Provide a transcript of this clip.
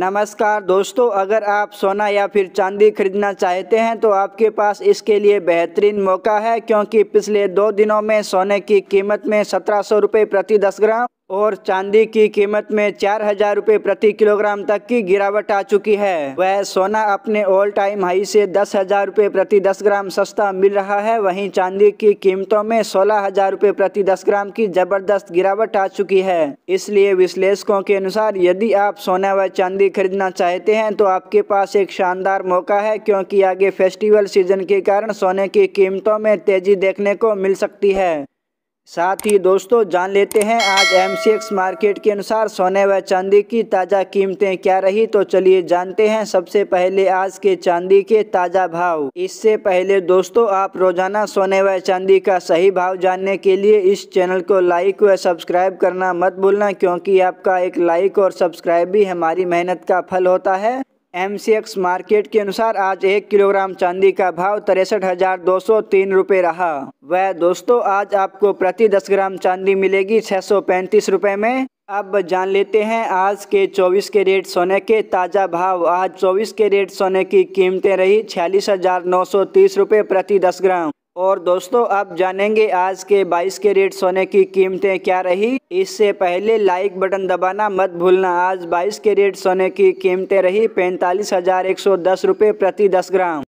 नमस्कार दोस्तों अगर आप सोना या फिर चांदी खरीदना चाहते हैं तो आपके पास इसके लिए बेहतरीन मौका है क्योंकि पिछले दो दिनों में सोने की कीमत में सत्रह सौ रुपये प्रति दस ग्राम और चांदी की कीमत में चार हजार रुपये प्रति किलोग्राम तक की गिरावट आ चुकी है वह सोना अपने ऑल टाइम हाई से दस हजार रुपये प्रति दस ग्राम सस्ता मिल रहा है वहीं चांदी की कीमतों में सोलह हजार रुपये प्रति दस ग्राम की जबरदस्त गिरावट आ चुकी है इसलिए विश्लेषकों के अनुसार यदि आप सोना व चांदी खरीदना चाहते हैं तो आपके पास एक शानदार मौका है क्योंकि आगे फेस्टिवल सीजन के कारण सोने की कीमतों में तेजी देखने को मिल सकती है साथ ही दोस्तों जान लेते हैं आज एम मार्केट के अनुसार सोने व चांदी की ताज़ा कीमतें क्या रही तो चलिए जानते हैं सबसे पहले आज के चांदी के ताज़ा भाव इससे पहले दोस्तों आप रोजाना सोने व चांदी का सही भाव जानने के लिए इस चैनल को लाइक व सब्सक्राइब करना मत भूलना क्योंकि आपका एक लाइक और सब्सक्राइब भी हमारी मेहनत का फल होता है एक्स मार्केट के अनुसार आज एक किलोग्राम चांदी का भाव तिरसठ हजार दो सौ तीन रुपये रहा वह दोस्तों आज आपको प्रति दस ग्राम चांदी मिलेगी छः सौ पैंतीस रुपये में अब जान लेते हैं आज के 24 के रेट सोने के ताज़ा भाव आज 24 के रेट सोने की कीमतें रही छियालीस हज़ार नौ सौ तीस रुपये प्रति दस ग्राम और दोस्तों अब जानेंगे आज के 22 के रेट सोने की कीमतें क्या रही इससे पहले लाइक बटन दबाना मत भूलना आज 22 के रेट सोने की कीमतें रही पैंतालीस हज़ार एक सौ दस रुपये प्रति दस ग्राम